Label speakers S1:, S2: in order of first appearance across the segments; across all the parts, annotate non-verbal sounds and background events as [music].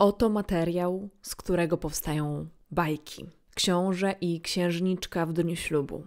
S1: Oto materiał, z którego powstają bajki. Książę i księżniczka w dniu ślubu.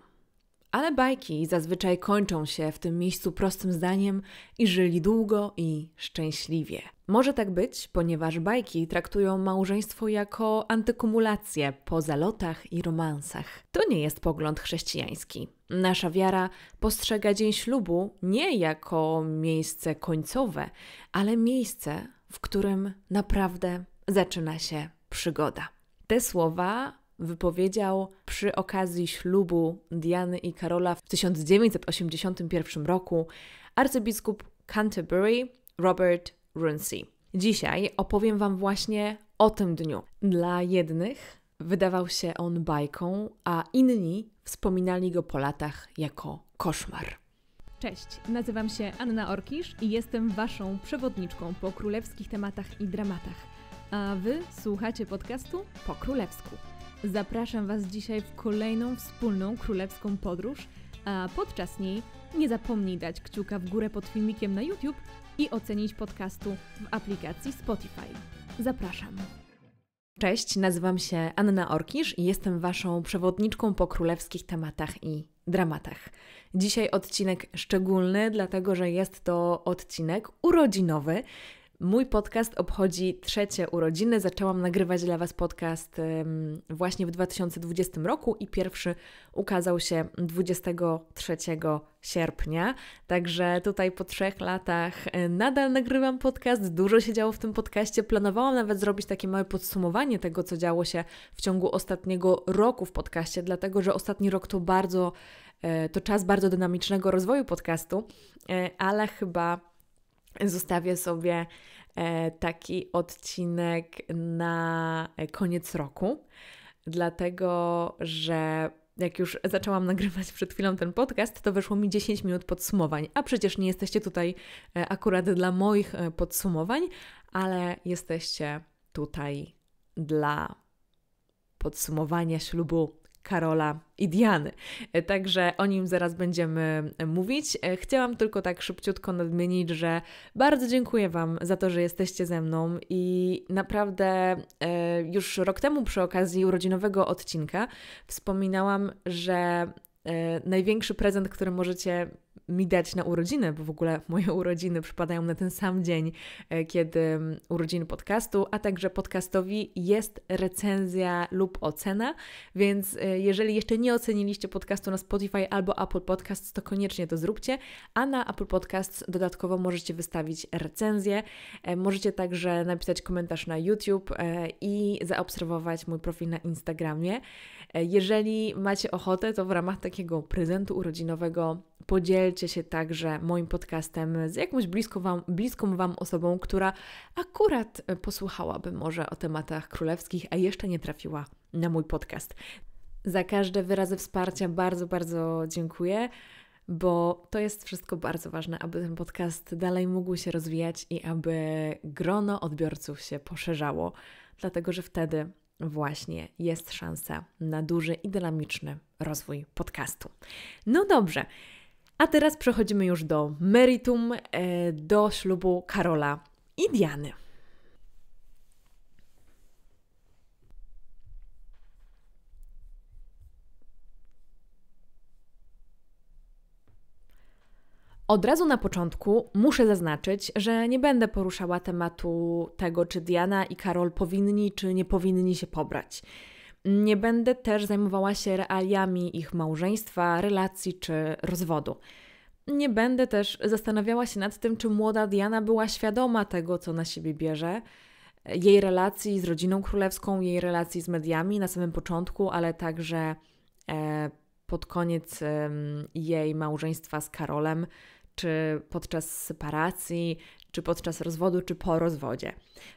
S1: Ale bajki zazwyczaj kończą się w tym miejscu prostym zdaniem i żyli długo i szczęśliwie. Może tak być, ponieważ bajki traktują małżeństwo jako antykumulację po zalotach i romansach. To nie jest pogląd chrześcijański. Nasza wiara postrzega dzień ślubu nie jako miejsce końcowe, ale miejsce, w którym naprawdę zaczyna się przygoda. Te słowa wypowiedział przy okazji ślubu Diany i Karola w 1981 roku arcybiskup Canterbury Robert Runcie. Dzisiaj opowiem Wam właśnie o tym dniu. Dla jednych wydawał się on bajką, a inni wspominali go po latach jako koszmar. Cześć, nazywam się Anna Orkisz i jestem Waszą przewodniczką po królewskich tematach i dramatach. A Wy słuchacie podcastu Po Królewsku. Zapraszam Was dzisiaj w kolejną wspólną królewską podróż, a podczas niej nie zapomnij dać kciuka w górę pod filmikiem na YouTube i ocenić podcastu w aplikacji Spotify. Zapraszam. Cześć, nazywam się Anna Orkisz i jestem Waszą przewodniczką po królewskich tematach i dramatach. Dzisiaj odcinek szczególny, dlatego że jest to odcinek urodzinowy. Mój podcast obchodzi trzecie urodziny. Zaczęłam nagrywać dla Was podcast właśnie w 2020 roku i pierwszy ukazał się 23 sierpnia. Także tutaj po trzech latach e, nadal nagrywam podcast. Dużo się działo w tym podcaście. Planowałam nawet zrobić takie małe podsumowanie tego, co działo się w ciągu ostatniego roku w podcaście, dlatego że ostatni rok to bardzo, e, to czas bardzo dynamicznego rozwoju podcastu, e, ale chyba zostawię sobie e, taki odcinek na koniec roku, dlatego że jak już zaczęłam nagrywać przed chwilą ten podcast, to wyszło mi 10 minut podsumowań. A przecież nie jesteście tutaj e, akurat dla moich e, podsumowań, ale jesteście tutaj dla podsumowania ślubu Karola i Diany. E, także o nim zaraz będziemy e, mówić. E, chciałam tylko tak szybciutko nadmienić, że bardzo dziękuję Wam za to, że jesteście ze mną i naprawdę już rok temu przy okazji urodzinowego odcinka wspominałam, że największy prezent, który możecie mi dać na urodziny, bo w ogóle moje [laughs] urodziny przypadają na ten sam dzień, e, kiedy mm, urodziny podcastu, a także podcastowi jest recenzja lub ocena, więc e, jeżeli jeszcze nie oceniliście podcastu na Spotify albo Apple Podcasts, to koniecznie to zróbcie, a na Apple Podcasts dodatkowo możecie wystawić recenzję, e, możecie także napisać komentarz na YouTube i zaobserwować mój profil na Instagramie. Jeżeli macie ochotę, to w ramach takiego prezentu urodzinowego Podzielcie się także moim podcastem z jakąś bliską wam, bliską wam osobą, która akurat e, posłuchałaby może o tematach królewskich, a jeszcze nie trafiła na mój podcast. Za każde wyrazy wsparcia bardzo, bardzo dziękuję bo to jest wszystko bardzo ważne, aby ten podcast dalej mógł się rozwijać i aby grono odbiorców się poszerzało, dlatego że wtedy właśnie jest szansa na duży i dynamiczny rozwój podcastu. No dobrze. A teraz przechodzimy już do meritum, e, do ślubu Karola i Diany. Od razu na początku muszę zaznaczyć, że nie będę poruszała tematu tego, czy Diana i Karol powinni, czy nie powinni się pobrać. Nie będę też zajmowała się realiami ich małżeństwa, relacji czy rozwodu. Nie będę też zastanawiała się nad tym, czy młoda Diana była świadoma tego, co na siebie bierze, jej relacji z rodziną królewską, jej relacji z mediami na samym początku, ale także e, pod koniec jej małżeństwa z Karolem, czy podczas separacji, czy podczas rozwodu, czy po rozwodzie.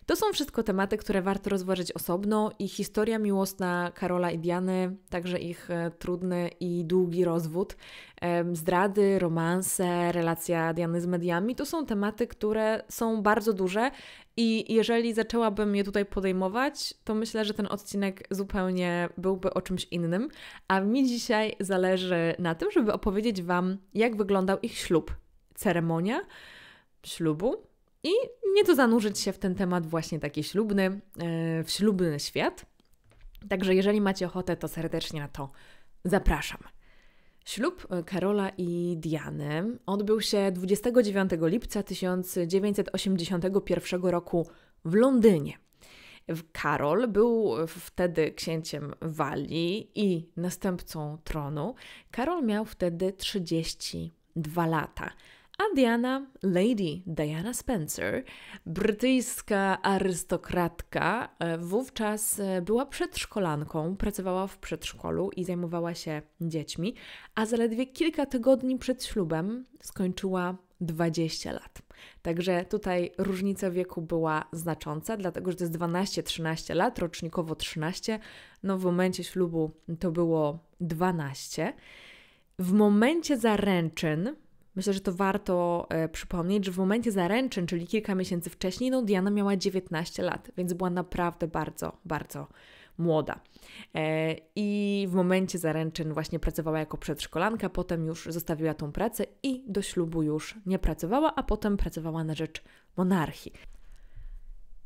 S1: To są wszystko tematy, które warto rozważyć osobno i historia miłosna Karola i Diany, także ich e, trudny i długi rozwód, zdrady, romanse, relacja Diany z mediami, to są tematy, które są bardzo duże i jeżeli zaczęłabym je tutaj podejmować, to myślę, że ten odcinek zupełnie byłby o czymś innym, a mi dzisiaj zależy na tym, żeby opowiedzieć Wam, jak wyglądał ich ślub, ceremonia, ślubu i nieco zanurzyć się w ten temat właśnie taki ślubny, e, w ślubny świat. Także jeżeli macie ochotę, to serdecznie na to zapraszam. Ślub e, Karola i Diany odbył się 29 lipca 1981 roku w Londynie. Karol był wtedy księciem Walii i następcą tronu. Karol miał wtedy 32 lata, a Diana, Lady Diana Spencer, brytyjska arystokratka, e, wówczas e, była przedszkolanką, pracowała w przedszkolu i zajmowała się dziećmi, a zaledwie kilka tygodni przed ślubem skończyła 20 lat. Także tutaj różnica wieku była znacząca, dlatego że to jest 12-13 lat, rocznikowo 13, no w momencie ślubu to było 12. W momencie zaręczyn, Myślę, że to warto e, przypomnieć, że w momencie zaręczyn, czyli kilka miesięcy wcześniej, no Diana miała 19 lat, więc była naprawdę bardzo, bardzo młoda. E, I w momencie zaręczyn właśnie pracowała jako przedszkolanka, potem już zostawiła tą pracę i do ślubu już nie pracowała, a potem pracowała na rzecz monarchii.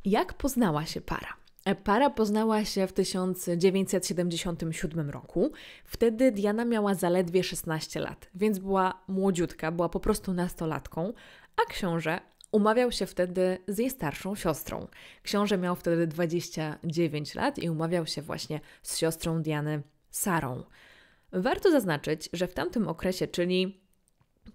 S1: Jak poznała się para? E, para poznała się w 1977 roku. Wtedy Diana miała zaledwie 16 lat, więc była młodziutka, była po prostu nastolatką, a książę umawiał się wtedy z jej starszą siostrą. Książę miał wtedy 29 lat i umawiał się właśnie z siostrą Diany, Sarą. Warto zaznaczyć, że w tamtym okresie, czyli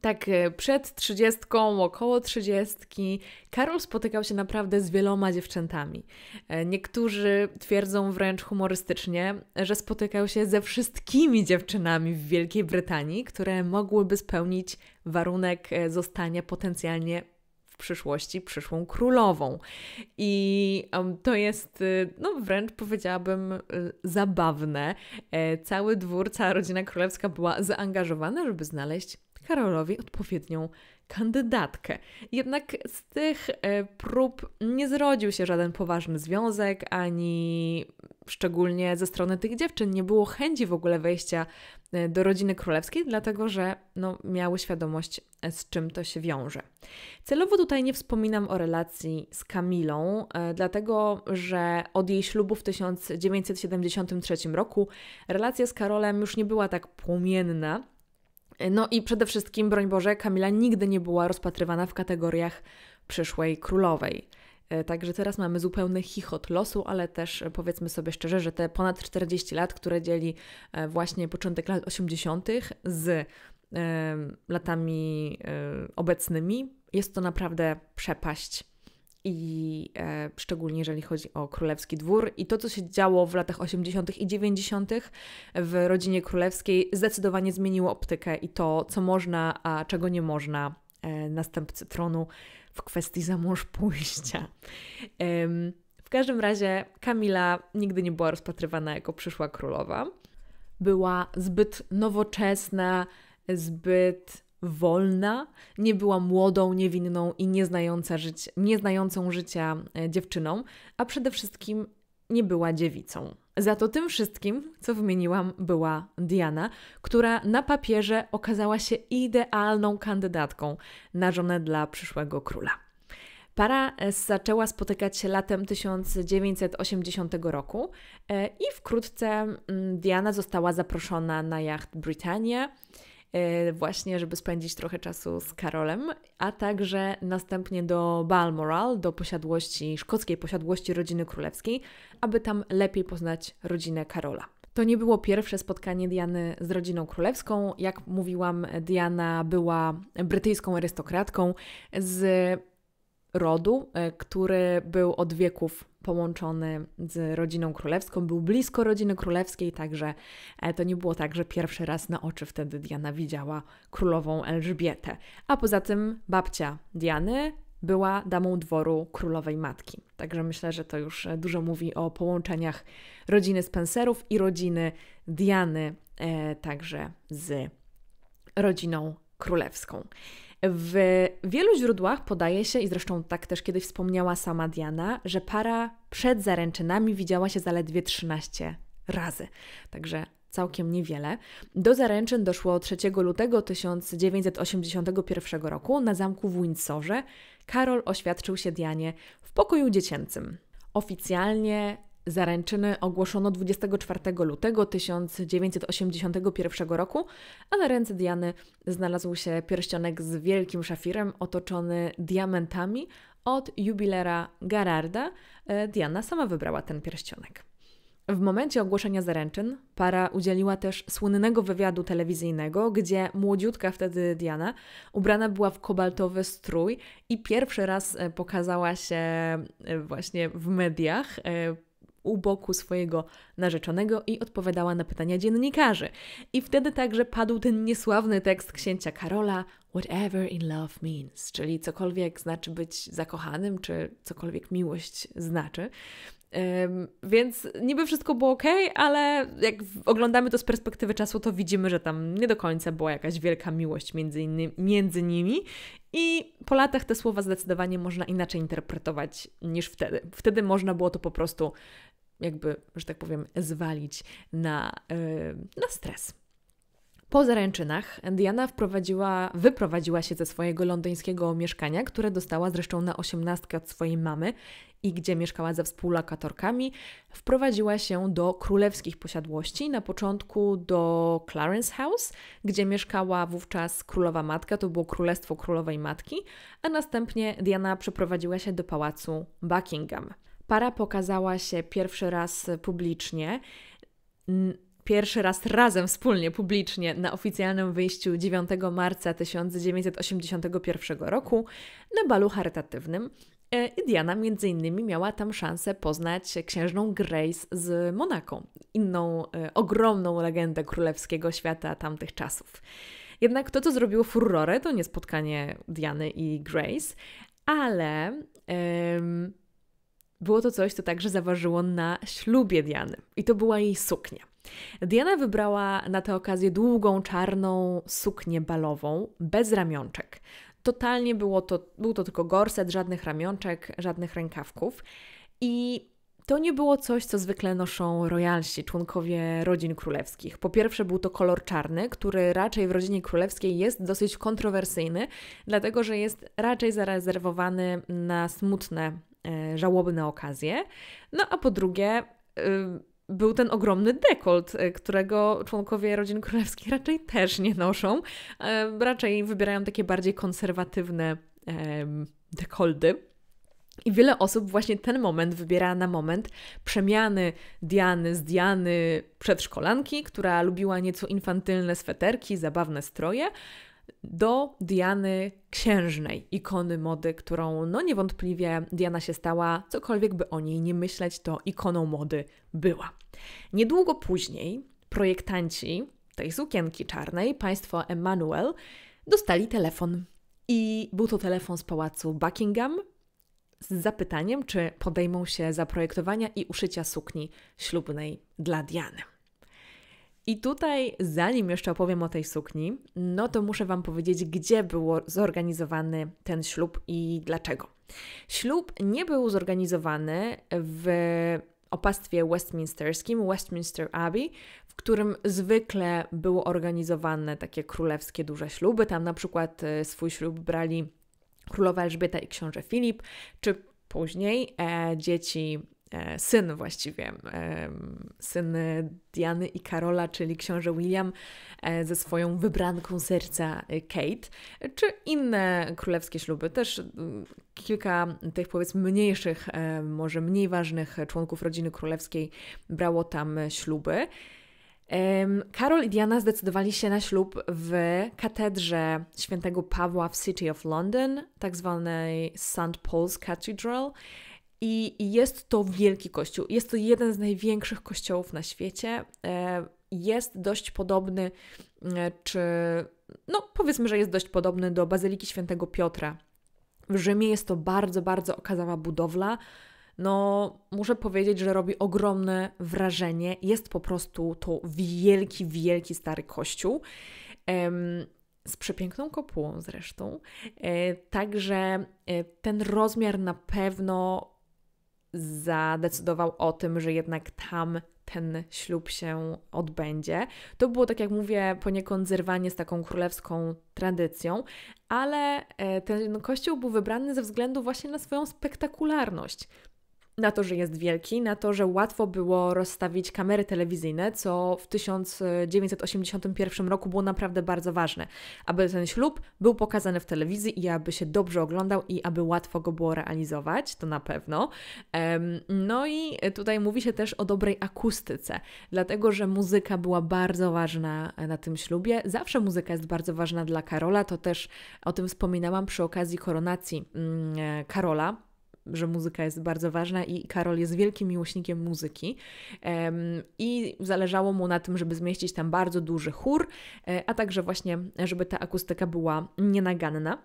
S1: tak e, przed trzydziestką, około trzydziestki, Karol spotykał się naprawdę z wieloma dziewczętami. E, niektórzy twierdzą wręcz humorystycznie, że spotykał się ze wszystkimi dziewczynami w Wielkiej Brytanii, które mogłyby spełnić warunek e, zostania potencjalnie w przyszłości przyszłą królową. I to jest, no wręcz powiedziałabym, zabawne. Cały dwór, cała rodzina królewska była zaangażowana, żeby znaleźć Karolowi odpowiednią kandydatkę. Jednak z tych e, prób nie zrodził się żaden poważny związek, ani szczególnie ze strony tych dziewczyn nie było chęci w ogóle wejścia e, do rodziny królewskiej, dlatego że no, miały świadomość, e, z czym to się wiąże. Celowo tutaj nie wspominam o relacji z Kamilą, dlatego że od jej ślubu w 1973 roku relacja z Karolem już nie była tak płomienna no i przede wszystkim, broń Boże, Kamila nigdy nie była rozpatrywana w kategoriach przyszłej królowej. E, także teraz mamy zupełny chichot losu, ale też e, powiedzmy sobie szczerze, że te ponad 40 lat, które dzieli e, właśnie początek lat 80. z latami obecnymi, jest to naprawdę przepaść i e, szczególnie jeżeli chodzi o królewski dwór. I to, co się działo w latach 80. i 90. w rodzinie królewskiej, zdecydowanie zmieniło optykę i to, co można, a czego nie można e, następcy tronu w kwestii za mąż pójścia. w każdym razie Kamila nigdy nie była rozpatrywana jako przyszła królowa. Była zbyt nowoczesna, zbyt wolna, nie była młodą, niewinną i nieznająca żyć, nieznającą życia e, dziewczyną, a przede wszystkim nie była dziewicą. Za to tym wszystkim, co wymieniłam, była Diana, która na papierze okazała się idealną kandydatką na żonę dla przyszłego króla. Para e, zaczęła spotykać się latem 1980 roku e, i wkrótce mm, Diana została zaproszona na jacht Britannia E, właśnie, żeby spędzić trochę czasu z Karolem, a także następnie do Balmoral, do posiadłości, szkockiej posiadłości rodziny królewskiej, aby tam lepiej poznać rodzinę Karola. To nie było pierwsze spotkanie Diany z rodziną królewską. Jak mówiłam, Diana była brytyjską arystokratką z rodu, e, który był od wieków połączony z rodziną królewską, był blisko rodziny królewskiej, także e, to nie było tak, że pierwszy raz na oczy wtedy Diana widziała królową Elżbietę. A poza tym babcia Diany była damą dworu królowej matki. Także myślę, że to już e, dużo mówi o połączeniach rodziny Spencerów i rodziny Diany, e, także z rodziną królewską. W wielu źródłach podaje się, i zresztą tak też kiedyś wspomniała sama Diana, że para przed zaręczynami widziała się zaledwie 13 razy. Także całkiem niewiele. Do zaręczyn doszło 3 lutego 1981 roku na zamku w Windsorze. Karol oświadczył się Dianie w pokoju dziecięcym. Oficjalnie Zaręczyny ogłoszono 24 lutego 1981 roku, a na ręce Diany znalazł się pierścionek z wielkim szafirem otoczony diamentami od jubilera Gararda. E, Diana sama wybrała ten pierścionek. W momencie ogłoszenia zaręczyn para udzieliła też słynnego wywiadu telewizyjnego, gdzie młodziutka wtedy Diana ubrana była w kobaltowy strój i pierwszy raz e, pokazała się e, właśnie w mediach u boku swojego narzeczonego i odpowiadała na pytania dziennikarzy. I wtedy także padł ten niesławny tekst księcia Karola Whatever in love means, czyli cokolwiek znaczy być zakochanym, czy cokolwiek miłość znaczy. Um, więc niby wszystko było ok, ale jak oglądamy to z perspektywy czasu, to widzimy, że tam nie do końca była jakaś wielka miłość między, innymi, między nimi. I po latach te słowa zdecydowanie można inaczej interpretować niż wtedy. Wtedy można było to po prostu jakby, że tak powiem, zwalić na, y, na stres. Po zaręczynach Diana wprowadziła, wyprowadziła się ze swojego londyńskiego mieszkania, które dostała zresztą na osiemnastkę od swojej mamy i gdzie mieszkała ze współlokatorkami. Wprowadziła się do królewskich posiadłości, na początku do Clarence House, gdzie mieszkała wówczas królowa matka, to było królestwo królowej matki, a następnie Diana przeprowadziła się do pałacu Buckingham. Para pokazała się pierwszy raz publicznie pierwszy raz razem wspólnie, publicznie na oficjalnym wyjściu 9 marca 1981 roku na balu charytatywnym. E, I Diana między innymi miała tam szansę poznać księżną Grace z Monaką, inną e, ogromną legendę królewskiego świata tamtych czasów. Jednak to, co zrobiło furorę, to nie spotkanie Diany i Grace, ale... Było to coś, co także zaważyło na ślubie Diany i to była jej suknia. Diana wybrała na tę okazję długą, czarną suknię balową bez ramionczek. Totalnie było to, był to tylko gorset, żadnych ramionczek, żadnych rękawków. I to nie było coś, co zwykle noszą royalsi, członkowie rodzin królewskich. Po pierwsze, był to kolor czarny, który raczej w rodzinie królewskiej jest dosyć kontrowersyjny, dlatego że jest raczej zarezerwowany na smutne E, żałobne okazje. No a po drugie, y, był ten ogromny dekolt, e, którego członkowie rodzin królewskich raczej też nie noszą. E, raczej wybierają takie bardziej konserwatywne dekoldy. I wiele osób właśnie ten moment wybiera na moment przemiany Diany z Diany przedszkolanki, która lubiła nieco infantylne sweterki, zabawne stroje, do Diany Księżnej, ikony mody, którą no niewątpliwie Diana się stała, cokolwiek by o niej nie myśleć, to ikoną mody była. Niedługo później projektanci tej sukienki czarnej, państwo Emmanuel, dostali telefon. I był to telefon z pałacu Buckingham z zapytaniem, czy podejmą się zaprojektowania i uszycia sukni ślubnej dla Diany. I tutaj, zanim jeszcze opowiem o tej sukni, no to muszę Wam powiedzieć, gdzie był zorganizowany ten ślub i dlaczego. Ślub nie był zorganizowany w opastwie westminsterskim, Westminster Abbey, w którym zwykle były organizowane takie królewskie duże śluby. Tam na przykład e, swój ślub brali królowa Elżbieta i książę Filip, czy później e, dzieci E, syn właściwie, e, syn Diany i Karola, czyli książę William e, ze swoją wybranką serca Kate, czy inne królewskie śluby. Też kilka tych powiedzmy mniejszych, może mniej ważnych członków rodziny królewskiej brało tam śluby. Karol i Diana zdecydowali się na ślub w katedrze świętego Pawła w City of London, tak zwanej St. Paul's Cathedral. I jest to wielki kościół. Jest to jeden z największych kościołów na świecie. E, jest dość podobny, e, czy no powiedzmy, że jest dość podobny do Bazyliki Świętego Piotra. W Rzymie jest to bardzo, bardzo okazała budowla. No, muszę powiedzieć, że robi ogromne wrażenie. Jest po prostu to wielki, wielki stary kościół. Um, z przepiękną kopułą zresztą. E, także ten rozmiar na pewno zadecydował o tym, że jednak tam ten ślub się odbędzie. To było, tak jak mówię, poniekąd zerwanie z taką królewską tradycją, ale e, ten kościół był wybrany ze względu właśnie na swoją spektakularność na to, że jest wielki, na to, że łatwo było rozstawić kamery telewizyjne, co w 1981 roku było naprawdę bardzo ważne, aby ten ślub był pokazany w telewizji i aby się dobrze oglądał i aby łatwo go było realizować, to na pewno. No i tutaj mówi się też o dobrej akustyce, dlatego że muzyka była bardzo ważna na tym ślubie. Zawsze muzyka jest bardzo ważna dla Karola, to też o tym wspominałam przy okazji koronacji mm, e, Karola że muzyka jest bardzo ważna i Karol jest wielkim miłośnikiem muzyki i zależało mu na tym, żeby zmieścić tam bardzo duży chór, e, a także właśnie, żeby ta akustyka była nienaganna.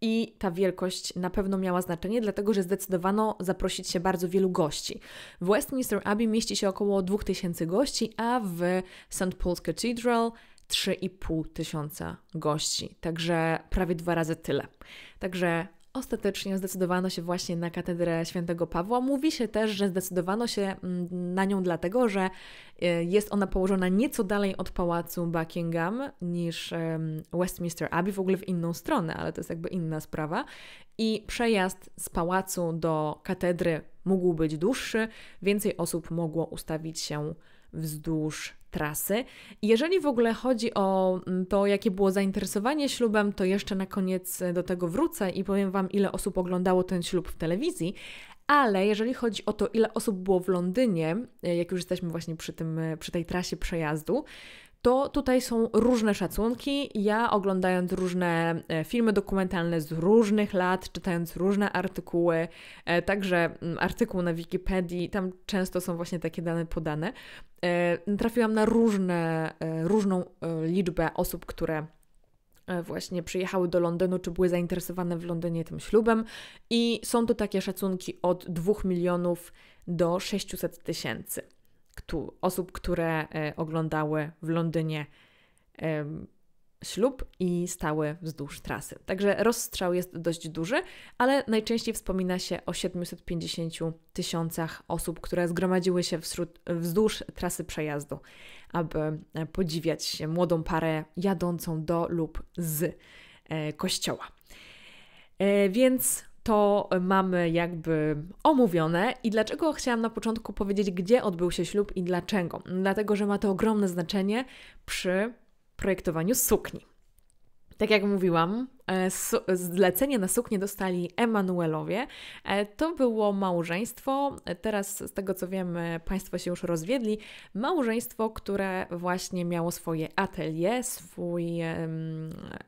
S1: I ta wielkość na pewno miała znaczenie, dlatego że zdecydowano zaprosić się bardzo wielu gości. W Westminster Abbey mieści się około 2000 gości, a w St. Paul's Cathedral 3,5 tysiąca gości, także prawie dwa razy tyle. Także ostatecznie zdecydowano się właśnie na katedrę świętego Pawła. Mówi się też, że zdecydowano się mm, na nią dlatego, że e, jest ona położona nieco dalej od pałacu Buckingham niż Westminster Abbey, w ogóle w inną stronę, ale to jest jakby inna sprawa. I przejazd z pałacu do katedry mógł być dłuższy, więcej osób mogło ustawić się wzdłuż trasy. Jeżeli w ogóle chodzi o mm, to, jakie było zainteresowanie ślubem, to jeszcze na koniec e, do tego wrócę i powiem Wam, ile osób oglądało ten ślub w telewizji. Ale jeżeli chodzi o to, ile osób było w Londynie, e, jak już jesteśmy właśnie przy, tym, e, przy tej trasie przejazdu, to tutaj są różne szacunki. Ja oglądając różne e, filmy dokumentalne z różnych lat, czytając różne artykuły, e, także mm, artykuł na Wikipedii, tam często są właśnie takie dane podane, e, trafiłam na różne, różną liczbę osób, które właśnie przyjechały do Londynu, czy były zainteresowane w Londynie tym ślubem. I są to takie szacunki od 2 milionów do 600 tysięcy osób, które e, oglądały w Londynie ślub i stały wzdłuż trasy. Także rozstrzał jest dość duży, ale najczęściej wspomina się o 750 tysiącach osób, które zgromadziły się wśród, wzdłuż trasy przejazdu, aby e, podziwiać młodą parę jadącą do lub z e, kościoła. Więc to mamy jakby omówione. I dlaczego chciałam na początku powiedzieć, gdzie odbył się ślub i dlaczego? No, dlatego, że ma to ogromne znaczenie przy projektowaniu sukni. Tak jak mówiłam, e, zlecenie na suknię dostali Emanuelowie. E, to było małżeństwo. E, teraz, z tego co wiem, Państwo się już rozwiedli. Małżeństwo, które właśnie miało swoje atelier, swój,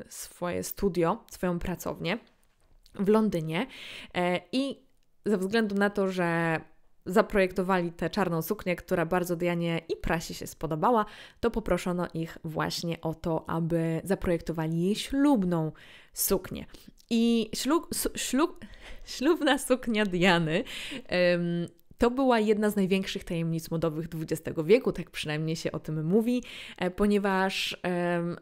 S1: swoje studio, swoją pracownię w Londynie e, i ze względu na to, że zaprojektowali tę czarną suknię, która bardzo Dianie i prasie się spodobała, to poproszono ich właśnie o to, aby zaprojektowali jej ślubną suknię. I ślub, ślub, [laughs] ślubna suknia Diany to była jedna z największych tajemnic modowych XX wieku, tak przynajmniej się o tym mówi, e, ponieważ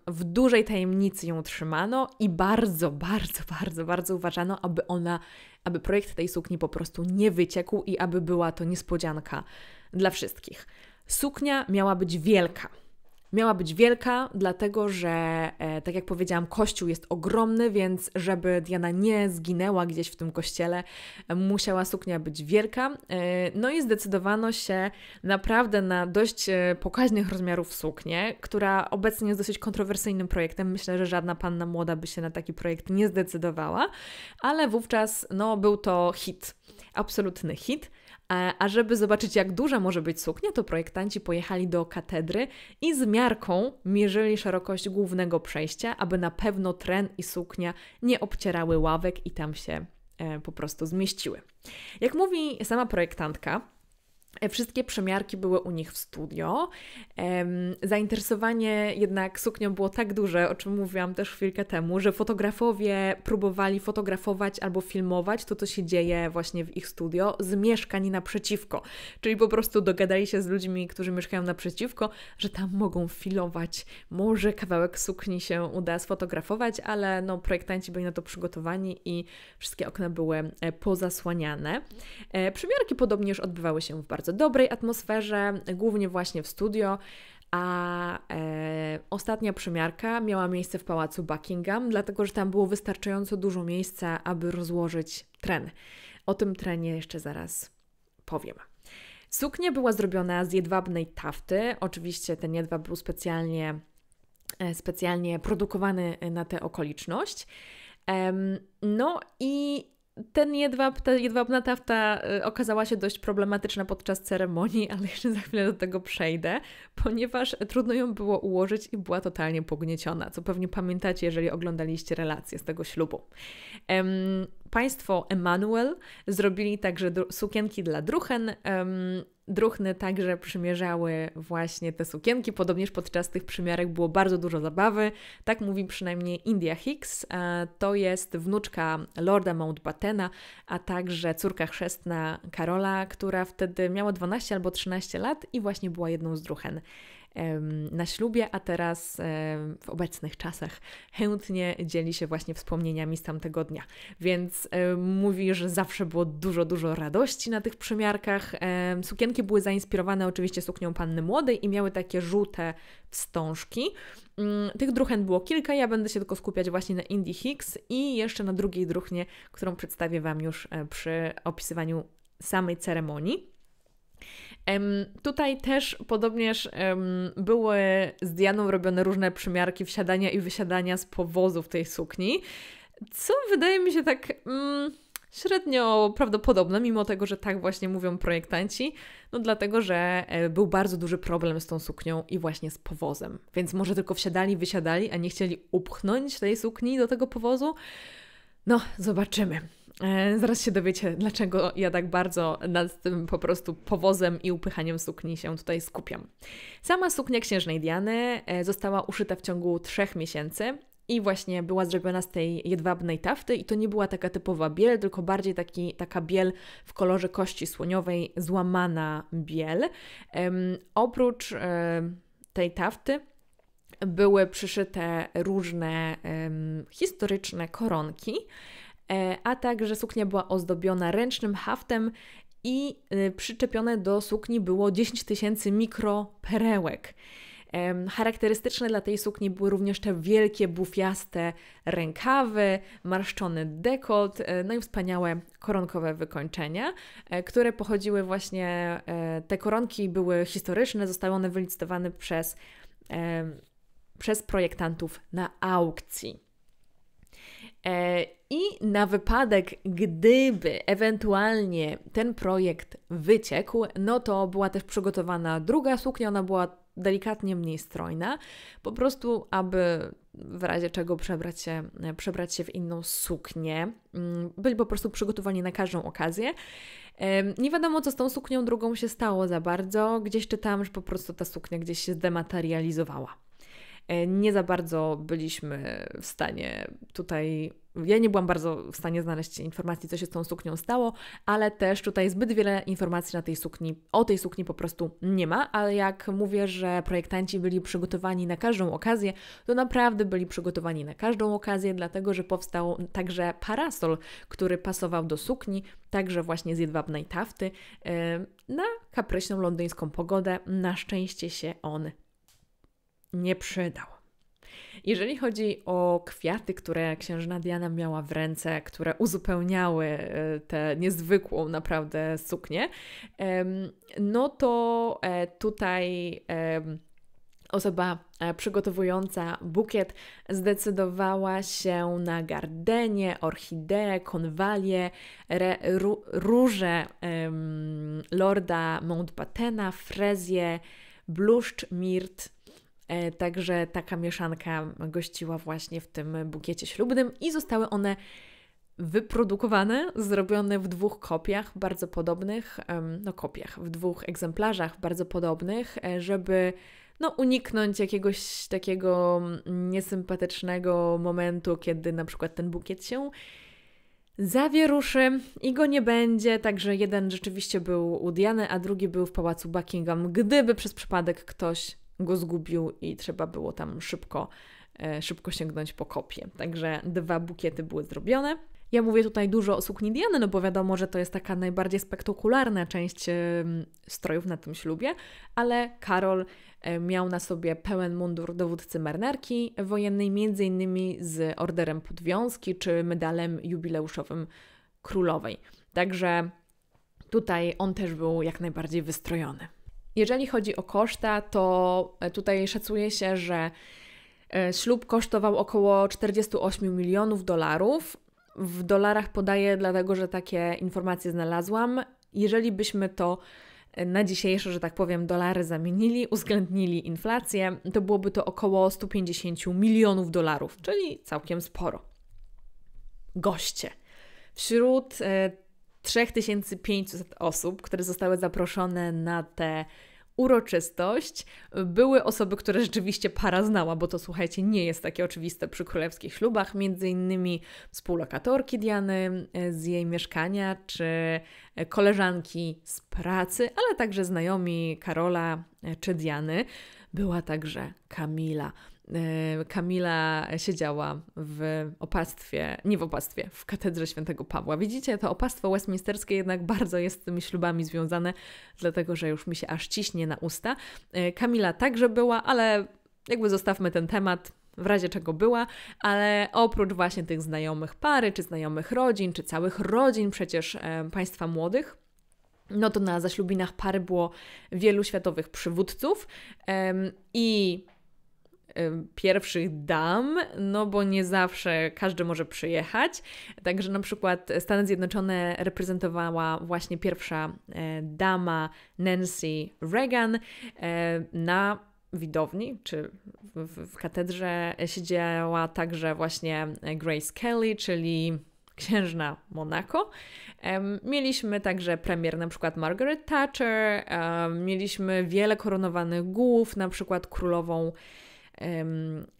S1: w dużej tajemnicy ją trzymano i bardzo, bardzo, bardzo, bardzo uważano, aby ona, aby projekt tej sukni po prostu nie wyciekł i aby była to niespodzianka dla wszystkich. Suknia miała być wielka, miała być wielka, dlatego że, e, tak jak powiedziałam, kościół jest ogromny, więc żeby Diana nie zginęła gdzieś w tym kościele, musiała suknia być wielka. E, no i zdecydowano się naprawdę na dość e, pokaźnych rozmiarów suknię, która obecnie jest dosyć kontrowersyjnym projektem. Myślę, że żadna panna młoda by się na taki projekt nie zdecydowała, ale wówczas no, był to hit, absolutny hit. E, a żeby zobaczyć, jak duża może być suknia, to projektanci pojechali do katedry i z miarką mierzyli szerokość głównego przejścia, aby na pewno tren i suknia nie obcierały ławek i tam się e, po prostu zmieściły. Jak mówi sama projektantka, E, wszystkie przemiarki były u nich w studio. Zainteresowanie jednak suknią było tak duże, o czym mówiłam też chwilkę temu, że fotografowie próbowali fotografować albo filmować to, co się dzieje właśnie w ich studio z mieszkań naprzeciwko. Czyli po prostu dogadali się z ludźmi, którzy mieszkają naprzeciwko, że tam mogą filować. Może kawałek sukni się uda sfotografować, ale no, projektanci byli na to przygotowani i wszystkie okna były e, pozasłaniane. E, przemiarki podobnież odbywały się w bardzo bardzo dobrej atmosferze, głównie właśnie w studio. A e, ostatnia przymiarka miała miejsce w pałacu Buckingham, dlatego że tam było wystarczająco dużo miejsca, aby rozłożyć tren. O tym trenie jeszcze zaraz powiem. Suknia była zrobiona z jedwabnej tafty. Oczywiście ten jedwab był specjalnie, e, specjalnie produkowany e, na tę okoliczność. No i ten jedwab, ta jedwabna tafta y, okazała się dość problematyczna podczas ceremonii, ale jeszcze za chwilę do tego przejdę, ponieważ trudno ją było ułożyć i była totalnie pognieciona, co pewnie pamiętacie, jeżeli oglądaliście relacje z tego ślubu. Um, państwo Emanuel zrobili także sukienki dla druhen. Um, druchny także przymierzały właśnie te sukienki. Podobnież podczas tych przymiarek było bardzo dużo zabawy. Tak mówi przynajmniej India Hicks. E, to jest wnuczka Lorda Mountbattena, a także córka chrzestna Karola, która wtedy miała 12 albo 13 lat i właśnie była jedną z druchen na ślubie, a teraz w obecnych czasach chętnie dzieli się właśnie wspomnieniami z tamtego dnia. Więc mówi, że zawsze było dużo, dużo radości na tych przymiarkach. Sukienki były zainspirowane oczywiście suknią panny młodej i miały takie żółte wstążki. Mm, tych druchen było kilka, ja będę się tylko skupiać właśnie na Indie Hicks i jeszcze na drugiej druchnie, którą przedstawię Wam już e, przy opisywaniu samej ceremonii. Tutaj też podobnież były z Dianą robione różne przymiarki wsiadania i wysiadania z powozu w tej sukni, co wydaje mi się tak mm, średnio prawdopodobne, mimo tego, że tak właśnie mówią projektanci, no dlatego, że e, był bardzo duży problem z tą suknią i właśnie z powozem. Więc może tylko wsiadali, wysiadali, a nie chcieli upchnąć tej sukni do tego powozu? No, zobaczymy. E, zaraz się dowiecie, dlaczego ja tak bardzo nad tym po prostu powozem i upychaniem sukni się tutaj skupiam. Sama suknia księżnej Diany e, została uszyta w ciągu trzech miesięcy i właśnie była zrobiona z tej jedwabnej tafty i to nie była taka typowa biel, tylko bardziej taki, taka biel w kolorze kości słoniowej, złamana biel. oprócz e, tej tafty były przyszyte różne historyczne koronki, E, a także suknia była ozdobiona ręcznym haftem i e, przyczepione do sukni było 10 tysięcy mikroperełek. Charakterystyczne dla tej sukni były również te wielkie, bufiaste rękawy, marszczony dekolt, e, no i wspaniałe koronkowe wykończenia, które pochodziły właśnie, te koronki były historyczne, zostały one wylicytowane przez, przez projektantów na aukcji. E, I na wypadek, gdyby ewentualnie ten projekt wyciekł, no to była też przygotowana druga suknia, ona była delikatnie mniej strojna, po prostu aby w razie czego przebrać się, przebrać się w inną suknię. Mm, byli po prostu przygotowani na każdą okazję. E, nie wiadomo, co z tą suknią drugą się stało za bardzo. Gdzieś czytałam, że po prostu ta suknia gdzieś się zdematerializowała. E, nie za bardzo byliśmy w stanie tutaj. Ja nie byłam bardzo w stanie znaleźć informacji, co się z tą suknią stało, ale też tutaj zbyt wiele informacji na tej sukni, o tej sukni po prostu nie ma, ale jak mówię, że projektanci byli przygotowani na każdą okazję, to naprawdę byli przygotowani na każdą okazję, dlatego że powstał także parasol, który pasował do sukni, także właśnie z jedwabnej tafty, e, na kapryśną londyńską pogodę. Na szczęście się on nie przydał. Jeżeli chodzi o kwiaty, które księżna Diana miała w ręce, które uzupełniały e, tę niezwykłą naprawdę suknię, no to e, tutaj osoba e, przygotowująca bukiet zdecydowała się na gardenie, orchideę, konwalie, róże lorda Mountbattena, frezję, bluszcz, mirt, E, także taka mieszanka gościła właśnie w tym bukiecie ślubnym i zostały one wyprodukowane, zrobione w dwóch kopiach bardzo podobnych, no kopiach, w dwóch egzemplarzach bardzo podobnych, e, żeby no, uniknąć jakiegoś takiego niesympatycznego momentu, kiedy na przykład ten bukiet się zawieruszy i go nie będzie, także jeden rzeczywiście był u Diany, a drugi był w pałacu Buckingham. Gdyby przez przypadek ktoś go zgubił i trzeba było tam szybko, e, szybko sięgnąć po kopię. Także dwa bukiety były zrobione. Ja mówię tutaj dużo o sukni Diany, no bo wiadomo, że to jest taka najbardziej spektakularna część strojów na tym ślubie, ale Karol e, miał na sobie pełen mundur dowódcy marynarki wojennej, między innymi z orderem podwiązki czy medalem jubileuszowym królowej. Także tutaj on też był jak najbardziej wystrojony. Jeżeli chodzi o koszta, to e, tutaj szacuje się, że e, ślub kosztował około 48 milionów dolarów. W dolarach podaję, dlatego że takie informacje znalazłam. Jeżeli byśmy to e, na dzisiejsze, że tak powiem, dolary zamienili, uwzględnili inflację, to byłoby to około 150 milionów dolarów, czyli całkiem sporo. Goście. Wśród 3500 osób, które zostały zaproszone na tę uroczystość. Były osoby, które rzeczywiście para znała, bo to słuchajcie, nie jest takie oczywiste przy królewskich ślubach, między innymi współlokatorki Diany e, z jej mieszkania, czy e, koleżanki z pracy, ale także znajomi Karola e, czy Diany. Była także Kamila. Y, Kamila siedziała w opactwie, nie w opactwie, w katedrze świętego Pawła. Widzicie, to opactwo westminsterskie jednak bardzo jest z tymi ślubami związane, dlatego że już mi się aż ciśnie na usta. Y, Kamila także była, ale jakby zostawmy ten temat, w razie czego była, ale oprócz właśnie tych znajomych pary, czy znajomych rodzin, czy całych rodzin przecież e, państwa młodych, no to na zaślubinach pary było wielu światowych przywódców e, i pierwszych dam, no bo nie zawsze każdy może przyjechać. Także na przykład Stany Zjednoczone reprezentowała właśnie pierwsza e, dama Nancy Reagan e, na widowni, czy w katedrze siedziała także właśnie Grace Kelly, czyli księżna Monako. Mieliśmy także premier na przykład Margaret Thatcher, mieliśmy wiele koronowanych głów, na przykład królową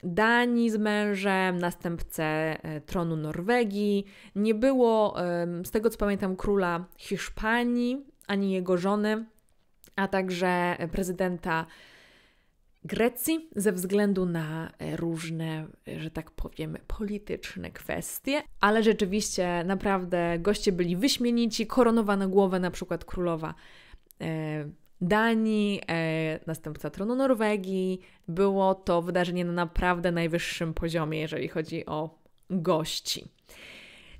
S1: Danii z mężem, następcę e, tronu Norwegii. Nie było, z tego co pamiętam, króla Hiszpanii ani jego żony, a także prezydenta Grecji ze względu na e, różne, że tak powiem, polityczne kwestie, ale rzeczywiście naprawdę goście byli wyśmienici, koronowana głowę na przykład królowa e, Danii, e, następca tronu Norwegii. Było to wydarzenie na naprawdę najwyższym poziomie, jeżeli chodzi o gości.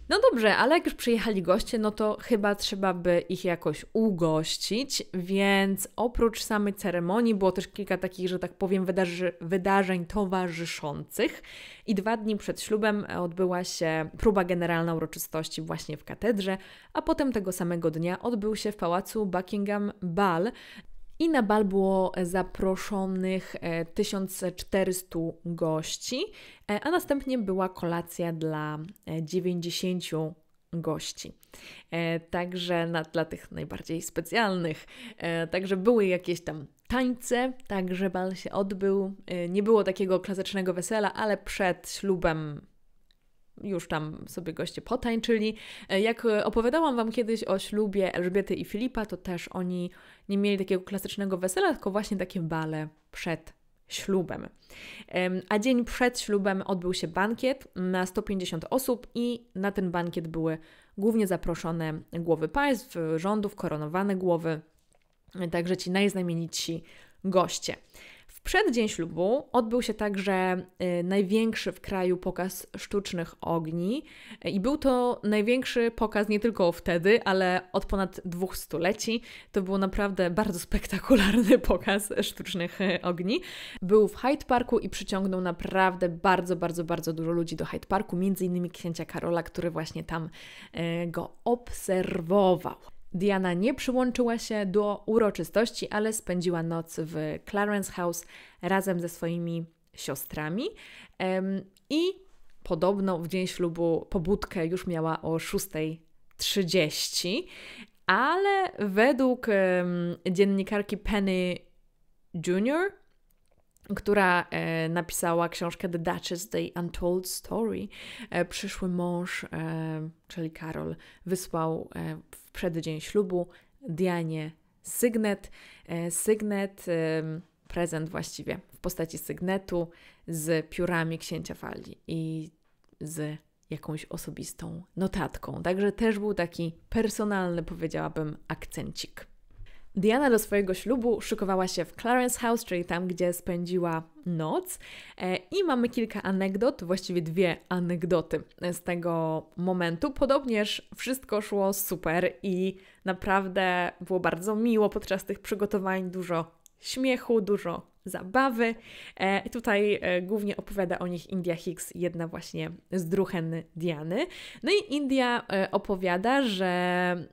S1: No dobrze, ale jak już przyjechali goście, no to chyba trzeba by ich jakoś ugościć, więc oprócz samej ceremonii było też kilka takich, że tak powiem, wydarzy, wydarzeń towarzyszących. I dwa dni przed ślubem odbyła się próba generalna uroczystości właśnie w katedrze, a potem tego samego dnia odbył się w pałacu Buckingham bal, i na bal było e, zaproszonych 1400 e, gości, e, a następnie była kolacja dla 90 gości. Także na, dla tych najbardziej specjalnych. Także były jakieś tam tańce, także bal się odbył. Nie było takiego klasycznego wesela, ale przed ślubem już tam sobie goście potańczyli. E, jak e, opowiadałam Wam kiedyś o ślubie Elżbiety i Filipa, to też oni nie mieli takiego klasycznego wesela, tylko właśnie takie bale przed ślubem. A dzień przed ślubem odbył się bankiet na 150 osób i na ten bankiet były głównie zaproszone głowy państw, rządów, koronowane głowy, także ci najznamienici goście. Przed dzień ślubu odbył się także y, największy w kraju pokaz sztucznych ogni y, i był to największy pokaz nie tylko wtedy, ale od ponad dwóch stuleci. To był naprawdę bardzo spektakularny [laughs] pokaz sztucznych y, ogni. Był w Hyde Parku i przyciągnął naprawdę bardzo, bardzo, bardzo dużo ludzi do Hyde Parku, między innymi księcia Karola, który właśnie tam go obserwował. Diana nie przyłączyła się do uroczystości, ale spędziła noc w Clarence House razem ze swoimi siostrami. I podobno w dzień ślubu pobudkę już miała o 6.30, ale według dziennikarki Penny Junior która e, napisała książkę The Duchess, The Untold Story. E, przyszły mąż, e, czyli Karol, wysłał w przeddzień ślubu Dianie sygnet. sygnet, prezent właściwie w postaci sygnetu z piórami księcia Fali i z jakąś osobistą notatką. Także też był taki personalny, powiedziałabym, akcencik. Diana do swojego ślubu szykowała się w Clarence House, czyli tam, gdzie spędziła noc. E, I mamy kilka anegdot, właściwie dwie anegdoty z tego momentu. Podobnież wszystko szło super i naprawdę było bardzo miło podczas tych przygotowań, dużo śmiechu, dużo zabawy. E, tutaj e, głównie opowiada o nich India Hicks, jedna właśnie z druhen Diany. No i India e, opowiada, że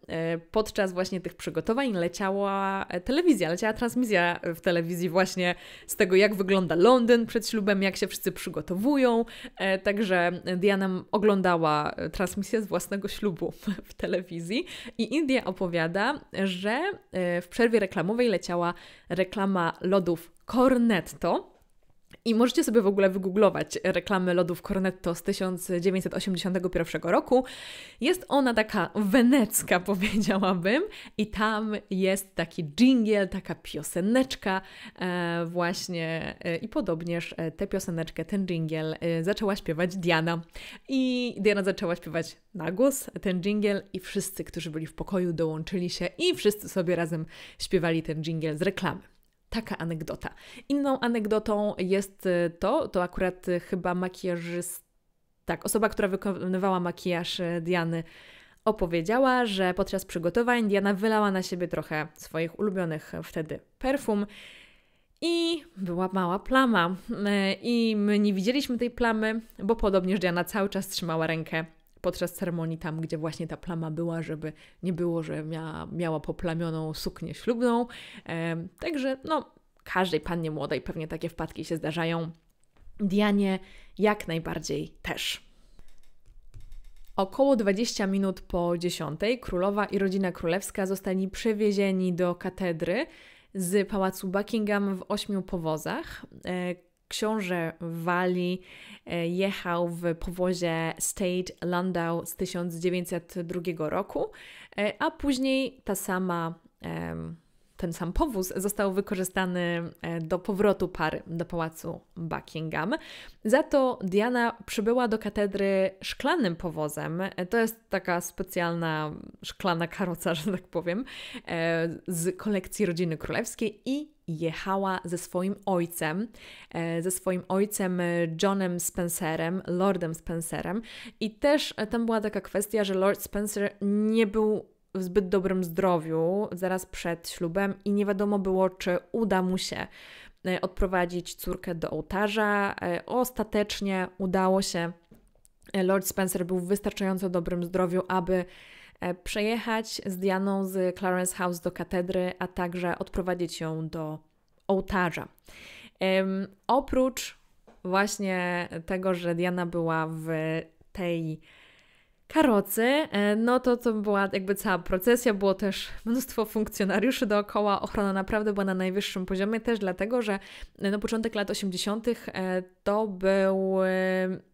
S1: e, podczas właśnie tych przygotowań leciała e, telewizja, leciała transmisja w telewizji właśnie z tego, jak wygląda Londyn przed ślubem, jak się wszyscy przygotowują. E, także Diana oglądała transmisję z własnego ślubu [laughs] w telewizji i India opowiada, że w przerwie reklamowej leciała reklama lodów Cornetto. I możecie sobie w ogóle wygooglować reklamy lodów Cornetto z 1981 roku. Jest ona taka wenecka, [laughs] powiedziałabym, i tam jest taki dżingiel, taka pioseneczka, e, właśnie. E, I podobnież e, tę pioseneczkę, ten dżingiel e, zaczęła śpiewać Diana. I Diana zaczęła śpiewać na głos ten dżingiel, i wszyscy, którzy byli w pokoju, dołączyli się i wszyscy sobie razem śpiewali ten dżingiel z reklamy taka anegdota. Inną anegdotą jest y, to, to akurat y, chyba makijażysta, tak, osoba, która wykonywała makijaż y, Diany, opowiedziała, że podczas przygotowań Diana wylała na siebie trochę swoich ulubionych wtedy perfum i była mała plama. I my nie widzieliśmy tej plamy, bo podobnież Diana cały czas trzymała rękę podczas ceremonii tam, gdzie właśnie ta plama była, żeby nie było, że miała, miała poplamioną suknię ślubną. E, także no, każdej pannie młodej pewnie takie wpadki się zdarzają. Dianie jak najbardziej też. Około 20 minut po 10 królowa i rodzina królewska zostali przewiezieni do katedry z pałacu Buckingham w ośmiu powozach. E, książę Walii e, jechał w powozie State Landau z 1902 roku, e, a później ta sama um, ten sam powóz został wykorzystany e, do powrotu pary do pałacu Buckingham. Za to Diana przybyła do katedry szklanym powozem. E, to jest taka specjalna szklana karoca, [laughs] że tak powiem, e, z kolekcji rodziny królewskiej i jechała ze swoim ojcem, ze swoim ojcem Johnem Spencerem, Lordem Spencerem. I też tam była taka kwestia, że Lord Spencer nie był w zbyt dobrym zdrowiu zaraz przed ślubem i nie wiadomo było, czy uda mu się e, odprowadzić córkę do ołtarza. E, ostatecznie udało się. E, Lord Spencer był w wystarczająco dobrym zdrowiu, aby przejechać z Dianą z Clarence House do katedry, a także odprowadzić ją do ołtarza. oprócz właśnie tego, że Diana była w tej karocy. E, no to to była jakby cała procesja, było też mnóstwo funkcjonariuszy dookoła, ochrona naprawdę była na najwyższym poziomie, też dlatego, że no początek lat 80. E, to był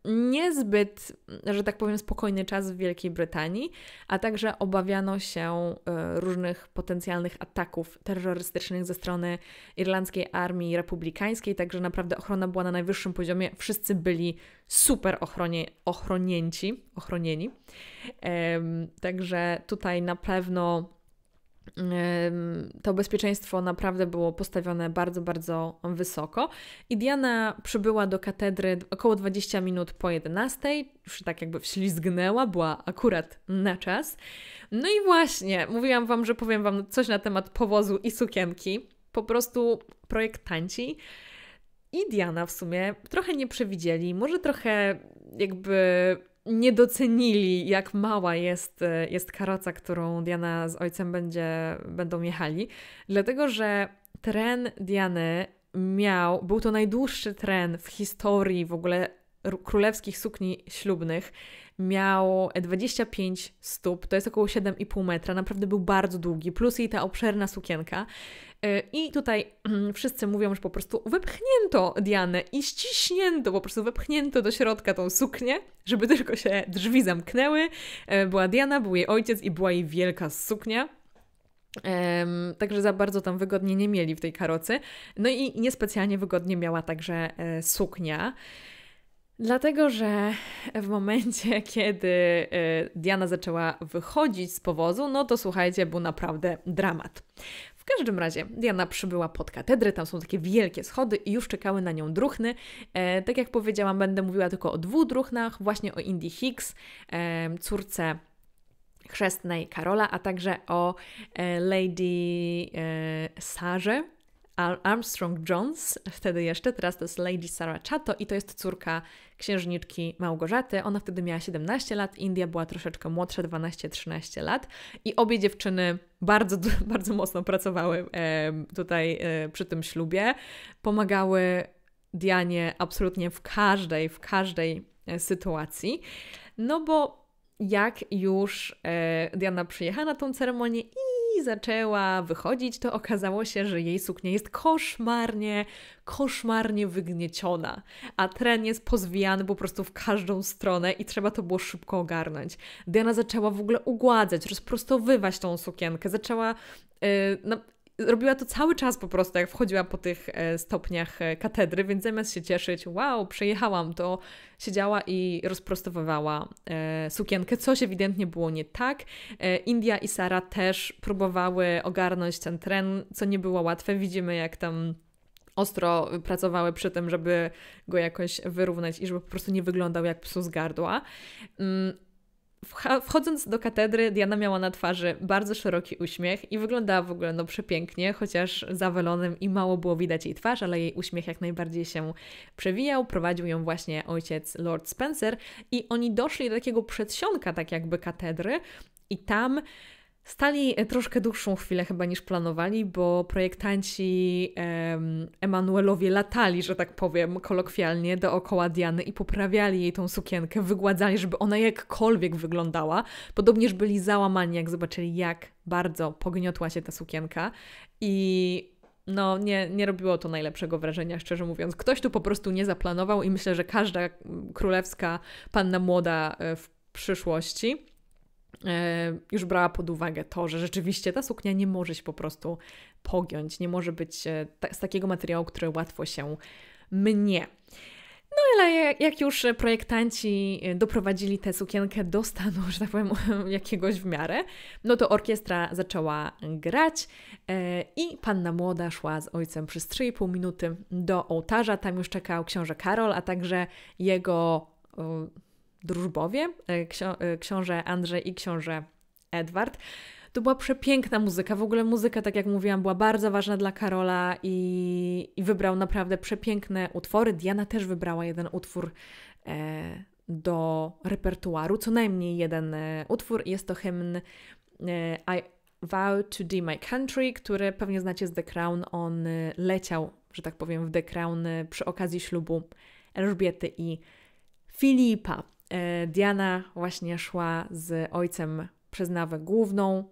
S1: niezbyt, że tak powiem, spokojny czas w Wielkiej Brytanii, a także obawiano się różnych potencjalnych ataków terrorystycznych ze strony irlandzkiej armii republikańskiej, także naprawdę ochrona była na najwyższym poziomie, wszyscy byli super ochronie, ochronięci, ochronieni. Także tutaj na pewno to bezpieczeństwo naprawdę było postawione bardzo, bardzo wysoko. I Diana przybyła do katedry około 20 minut po 11, już tak jakby wślizgnęła, była akurat na czas. No i właśnie, mówiłam Wam, że powiem Wam coś na temat powozu i sukienki. Po prostu projektanci i Diana w sumie trochę nie przewidzieli, może trochę jakby nie docenili, jak mała jest, e, jest karoca, którą Diana z ojcem będzie, będą jechali, dlatego że tren Diany miał, był to najdłuższy tren w historii w ogóle królewskich sukni ślubnych miał 25 stóp, to jest około 7,5 metra, naprawdę był bardzo długi, plus jej ta obszerna sukienka. Y, I tutaj mm, wszyscy mówią, że po prostu wepchnięto Dianę i ściśnięto, po prostu wepchnięto do środka tą suknię, żeby tylko się drzwi zamknęły. Y, była Diana, był jej ojciec i była jej wielka suknia. Um, także za bardzo tam wygodnie nie mieli w tej karocy. No i niespecjalnie wygodnie miała także e, suknia. Dlatego, że w momencie, [laughs] kiedy e, Diana zaczęła wychodzić z powozu, no to słuchajcie, był naprawdę dramat. W każdym razie Diana przybyła pod katedrę, tam są takie wielkie schody i już czekały na nią druchny. E, tak jak powiedziałam, będę mówiła tylko o dwóch druchnach, właśnie o Indie Hicks, e, córce chrzestnej Karola, a także o e, Lady e, Sarze, Armstrong Jones, wtedy jeszcze, teraz to jest Lady Sarah Chato i to jest córka księżniczki Małgorzaty. Ona wtedy miała 17 lat, India była troszeczkę młodsza, 12-13 lat i obie dziewczyny bardzo, [laughs] bardzo mocno pracowały tutaj e, przy tym ślubie. Pomagały Dianie absolutnie w każdej, w każdej e, sytuacji, no bo jak już e, Diana przyjechała na tą ceremonię i i zaczęła wychodzić, to okazało się, że jej suknia jest koszmarnie, koszmarnie wygnieciona, a tren jest pozwijany po prostu w każdą stronę i trzeba to było szybko ogarnąć. Diana zaczęła w ogóle ugładzać, rozprostowywać tą sukienkę, zaczęła. Yy, no, robiła to cały czas po prostu, jak wchodziła po tych e, stopniach e, katedry, więc zamiast się cieszyć, wow, przejechałam, to siedziała i rozprostowywała e, sukienkę, coś ewidentnie było nie tak. India i Sara też próbowały ogarnąć ten tren, co nie było łatwe. Widzimy, jak tam ostro pracowały przy tym, żeby go jakoś wyrównać i żeby po prostu nie wyglądał jak psu z gardła. Mm, Wchodząc do katedry, Diana miała na twarzy bardzo szeroki uśmiech i wyglądała w ogóle no przepięknie, chociaż za welonem i mało było widać jej twarz, ale jej uśmiech jak najbardziej się przewijał. Prowadził ją właśnie ojciec Lord Spencer i oni doszli do takiego przedsionka, tak jakby katedry i tam Stali e, troszkę dłuższą chwilę chyba niż planowali, bo projektanci em, Emanuelowie latali, że tak powiem, kolokwialnie dookoła Diany i poprawiali jej tą sukienkę, wygładzali, żeby ona jakkolwiek wyglądała. Podobnież byli załamani, jak zobaczyli, jak bardzo pogniotła się ta sukienka i no nie, nie robiło to najlepszego wrażenia, szczerze mówiąc. Ktoś tu po prostu nie zaplanował i myślę, że każda królewska panna młoda e, w przyszłości E, już brała pod uwagę to, że rzeczywiście ta suknia nie może się po prostu pogiąć, nie może być e, z takiego materiału, który łatwo się mnie. No ale jak już projektanci e, doprowadzili tę sukienkę do stanu, [laughs] że tak powiem, [laughs] jakiegoś w miarę, no to orkiestra zaczęła grać i panna młoda szła z ojcem przez 3,5 minuty do ołtarza. Tam już czekał książę Karol, a także jego drużbowie, e, e, książę Andrzej i książę Edward. To była przepiękna muzyka. W ogóle muzyka, tak jak mówiłam, była bardzo ważna dla Karola i, i wybrał naprawdę przepiękne utwory. Diana też wybrała jeden utwór e, do repertuaru, co najmniej jeden e, utwór. Jest to hymn e, I Vow to be My Country, który pewnie znacie z The Crown. On e, leciał, że tak powiem, w The Crown przy okazji ślubu Elżbiety i Filipa. E, Diana właśnie szła z ojcem przez nawę główną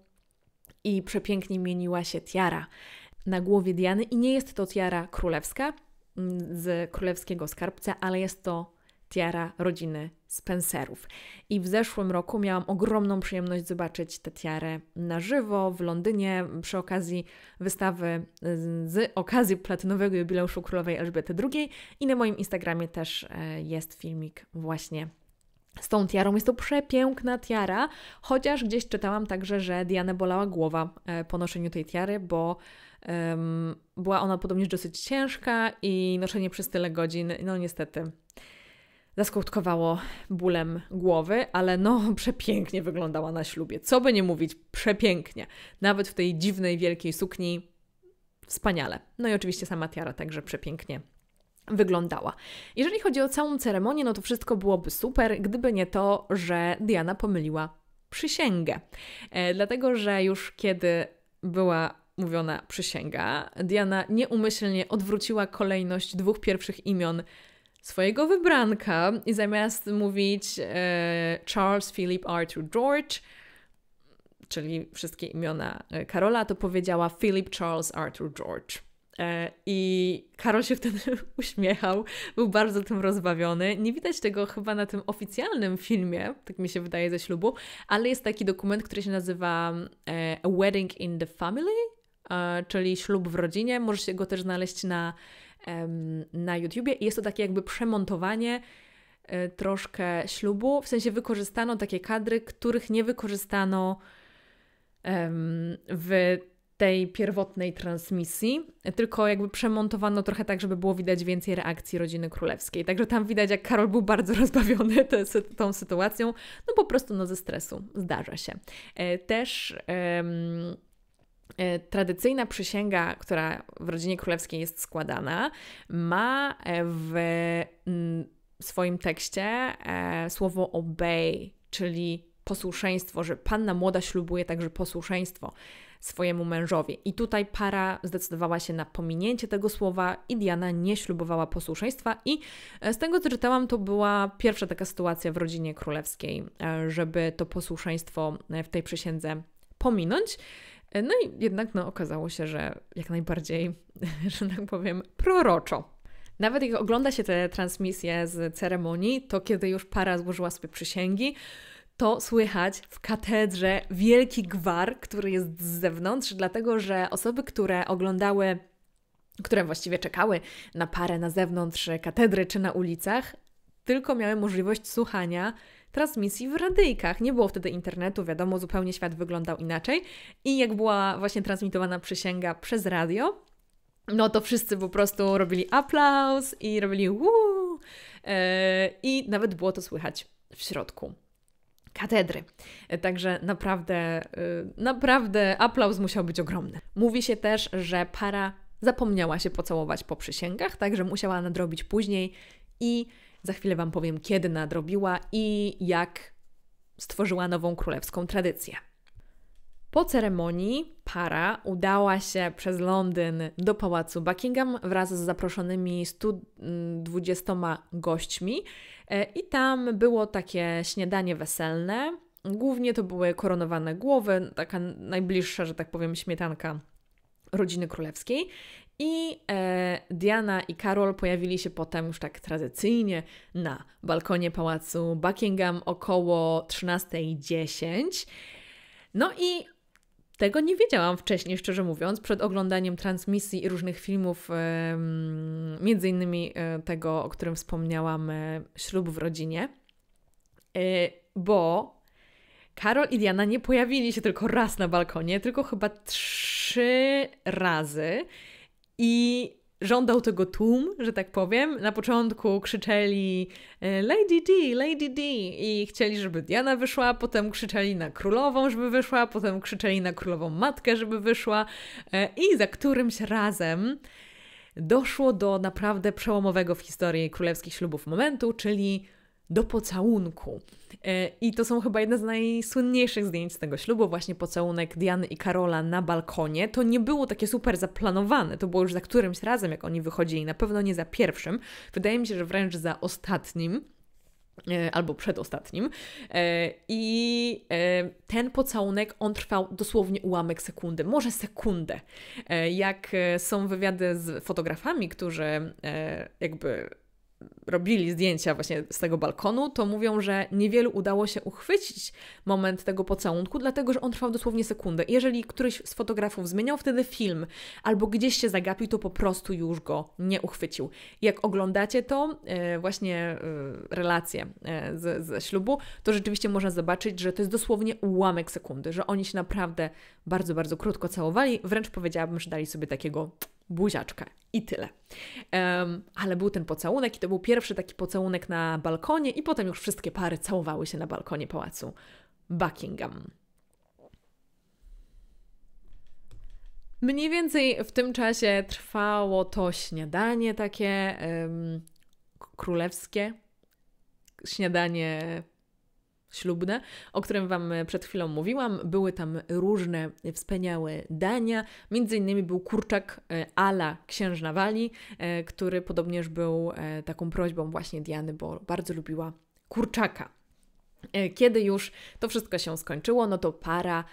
S1: i przepięknie mieniła się tiara na głowie Diany. I nie jest to tiara królewska mm, z królewskiego skarbca, ale jest to tiara rodziny Spencerów. I w zeszłym roku miałam ogromną przyjemność zobaczyć tę tiarę na żywo w Londynie przy okazji wystawy z okazji platynowego jubileuszu królowej Elżbiety II i na moim Instagramie też e, jest filmik właśnie z tą tiarą. Jest to przepiękna tiara, chociaż gdzieś czytałam także, że Dianę bolała głowa e, po noszeniu tej tiary, bo um, była ona podobnież dosyć ciężka i noszenie przez tyle godzin, no niestety, zaskutkowało bólem głowy, ale no [laughs] przepięknie wyglądała na ślubie. Co by nie mówić, przepięknie. Nawet w tej dziwnej, wielkiej sukni, wspaniale. No i oczywiście sama tiara także przepięknie wyglądała. Jeżeli chodzi o całą ceremonię, no to wszystko byłoby super, gdyby nie to, że Diana pomyliła przysięgę. E, dlatego, że już kiedy była mówiona przysięga, Diana nieumyślnie odwróciła kolejność dwóch pierwszych imion swojego wybranka i zamiast mówić e, Charles, Philip, Arthur, George, czyli wszystkie imiona e, Karola, to powiedziała Philip, Charles, Arthur, George. E, I Karol się wtedy [laughs] uśmiechał, był bardzo tym rozbawiony. Nie widać tego chyba na tym oficjalnym filmie, tak mi się wydaje ze ślubu, ale jest taki dokument, który się nazywa e, A Wedding in the Family, e, czyli ślub w rodzinie. Możecie go też znaleźć na, na YouTubie i jest to takie jakby przemontowanie troszkę ślubu, w sensie wykorzystano takie kadry, których nie wykorzystano w tej pierwotnej transmisji, tylko jakby przemontowano trochę tak, żeby było widać więcej reakcji rodziny królewskiej. Także tam widać, jak Karol był bardzo [laughs] rozbawiony te, tą sytuacją, no po prostu no ze stresu, zdarza się. E, też e, tradycyjna przysięga, która w rodzinie królewskiej jest składana, ma e, w swoim tekście słowo obey, czyli posłuszeństwo, że panna młoda ślubuje także posłuszeństwo swojemu mężowi. I tutaj para zdecydowała się na pominięcie tego słowa i Diana nie ślubowała posłuszeństwa i e, z tego co czytałam, to była pierwsza taka sytuacja w rodzinie królewskiej, e, żeby to posłuszeństwo e, w tej przysiędze pominąć. No i jednak no, okazało się, że jak najbardziej, [laughs] że tak powiem, proroczo nawet jak ogląda się te transmisje z ceremonii, to kiedy już para złożyła sobie przysięgi, to słychać w katedrze wielki gwar, który jest z zewnątrz, dlatego że osoby, które oglądały, które właściwie czekały na parę na zewnątrz katedry czy na ulicach, tylko miały możliwość słuchania transmisji w radyjkach. Nie było wtedy internetu, wiadomo, zupełnie świat wyglądał inaczej. I jak była właśnie transmitowana przysięga przez radio, no to wszyscy po prostu robili aplauz i robili uuu, yy, e, i nawet było to słychać w środku katedry. Także naprawdę, y, naprawdę aplauz musiał być ogromny. Mówi się też, że para zapomniała się pocałować po przysięgach, także musiała nadrobić później i za chwilę Wam powiem, kiedy nadrobiła i jak stworzyła nową królewską tradycję. Po ceremonii para udała się przez Londyn do pałacu Buckingham wraz z zaproszonymi 120 mm, gośćmi, E, I tam było takie śniadanie weselne. Głównie to były koronowane głowy, taka najbliższa, że tak powiem, śmietanka rodziny królewskiej. I e, Diana i Karol pojawili się potem już tak tradycyjnie na balkonie pałacu Buckingham około 13.10. No i tego nie wiedziałam wcześniej, szczerze mówiąc, przed oglądaniem transmisji i różnych filmów, między innymi e, tego, o którym wspomniałam, e, Ślub w rodzinie, e, bo Karol i Diana nie pojawili się tylko raz na balkonie, tylko chyba trzy razy i żądał tego tłum, że tak powiem. Na początku krzyczeli e, Lady D, Lady D i chcieli, żeby Diana wyszła, potem krzyczeli na królową, żeby wyszła, potem krzyczeli na królową matkę, żeby wyszła e, i za którymś razem doszło do naprawdę przełomowego w historii królewskich ślubów momentu, czyli do pocałunku. E, I to są chyba jedne z najsłynniejszych zdjęć z tego ślubu, właśnie pocałunek Diany i Karola na balkonie. To nie było takie super zaplanowane, to było już za którymś razem, jak oni wychodzili, na pewno nie za pierwszym. Wydaje mi się, że wręcz za ostatnim e, albo przedostatnim. E, I ten pocałunek, on trwał dosłownie ułamek sekundy, może sekundę. Jak są wywiady z fotografami, którzy jakby robili zdjęcia właśnie z tego balkonu, to mówią, że niewielu udało się uchwycić moment tego pocałunku, dlatego że on trwał dosłownie sekundę. Jeżeli któryś z fotografów zmieniał wtedy film albo gdzieś się zagapił, to po prostu już go nie uchwycił. Jak oglądacie to, e, właśnie e, relacje e, ze ślubu, to rzeczywiście można zobaczyć, że to jest dosłownie ułamek sekundy, że oni się naprawdę bardzo, bardzo krótko całowali, wręcz powiedziałabym, że dali sobie takiego buziaczkę. I tyle. Um, ale był ten pocałunek i to był pierwszy taki pocałunek na balkonie i potem już wszystkie pary całowały się na balkonie pałacu Buckingham. Mniej więcej w tym czasie trwało to śniadanie takie um, królewskie, śniadanie ślubne, o którym Wam e, przed chwilą mówiłam. Były tam różne wspaniałe dania, między innymi był kurczak e, ala księżna Wali, e, który podobnież był taką prośbą właśnie Diany, bo bardzo lubiła kurczaka. Kiedy już to wszystko się skończyło, no to para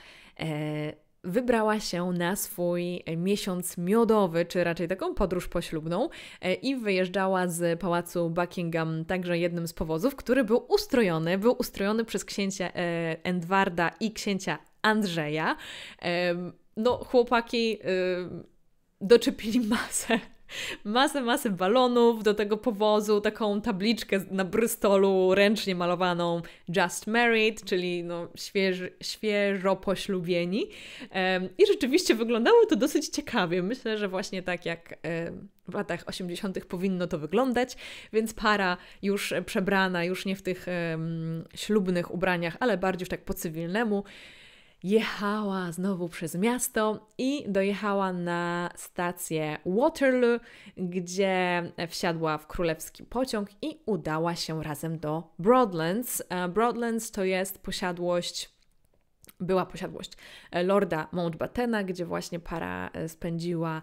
S1: wybrała się na swój miesiąc miodowy, czy raczej taką podróż poślubną e, i wyjeżdżała z pałacu Buckingham także jednym z powozów, który był ustrojony, był ustrojony przez księcia e, Edwarda i księcia Andrzeja. No, chłopaki y, doczepili masę masę, masę balonów, do tego powozu taką tabliczkę na brystolu ręcznie malowaną Just Married, czyli no, śwież, świeżo poślubieni. I rzeczywiście wyglądało to dosyć ciekawie. Myślę, że właśnie tak jak w latach 80. powinno to wyglądać, więc para już przebrana, już nie w tych ślubnych ubraniach, ale bardziej już tak po cywilnemu, jechała znowu przez miasto i dojechała na stację Waterloo, gdzie wsiadła w królewski pociąg i udała się razem do Broadlands. E, Broadlands to jest posiadłość była posiadłość e, lorda Mountbattena, gdzie właśnie para e, spędziła,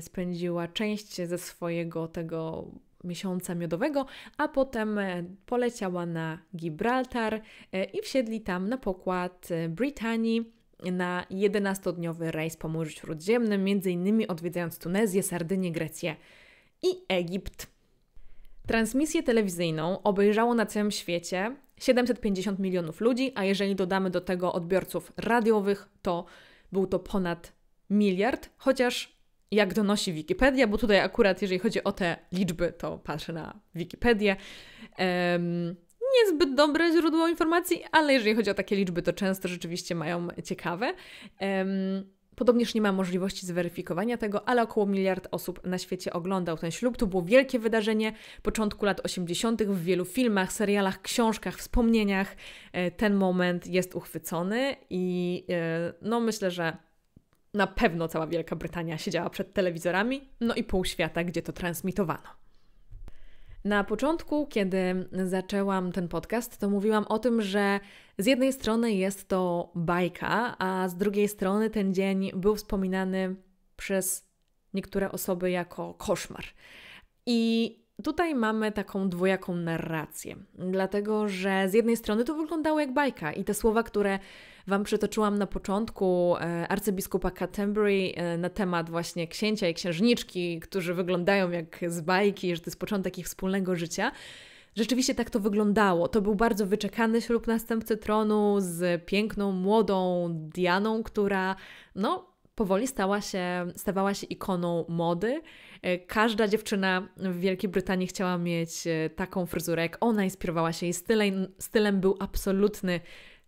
S1: spędziła część ze swojego tego miesiąca miodowego, a potem e, poleciała na Gibraltar e, i wsiedli tam na pokład e, Brytanii na 11-dniowy rejs po Morzu Śródziemnym, m.in. odwiedzając Tunezję, Sardynię, Grecję i Egipt. Transmisję telewizyjną obejrzało na całym świecie 750 milionów ludzi, a jeżeli dodamy do tego odbiorców radiowych, to był to ponad miliard, chociaż jak donosi Wikipedia, bo tutaj akurat jeżeli chodzi o te liczby, to patrzę na Wikipedię. Um, niezbyt dobre źródło informacji, ale jeżeli chodzi o takie liczby, to często rzeczywiście mają ciekawe. Um, Podobnież nie ma możliwości zweryfikowania tego, ale około miliard osób na świecie oglądał ten ślub. To było wielkie wydarzenie początku lat 80. w wielu filmach, serialach, książkach, wspomnieniach. E, ten moment jest uchwycony i e, no myślę, że na pewno cała Wielka Brytania siedziała przed telewizorami, no i pół świata, gdzie to transmitowano. Na początku, kiedy zaczęłam ten podcast, to mówiłam o tym, że z jednej strony jest to bajka, a z drugiej strony ten dzień był wspominany przez niektóre osoby jako koszmar. I Tutaj mamy taką dwojaką narrację, dlatego że z jednej strony to wyglądało jak bajka i te słowa, które Wam przytoczyłam na początku e, arcybiskupa Canterbury e, na temat właśnie księcia i księżniczki, którzy wyglądają jak z bajki, że to jest początek ich wspólnego życia. Rzeczywiście tak to wyglądało. To był bardzo wyczekany ślub następcy tronu z piękną, młodą Dianą, która no, powoli stała się, stawała się ikoną mody E, każda dziewczyna w Wielkiej Brytanii chciała mieć e, taką fryzurę, jak ona inspirowała się jej stylem, stylem był absolutny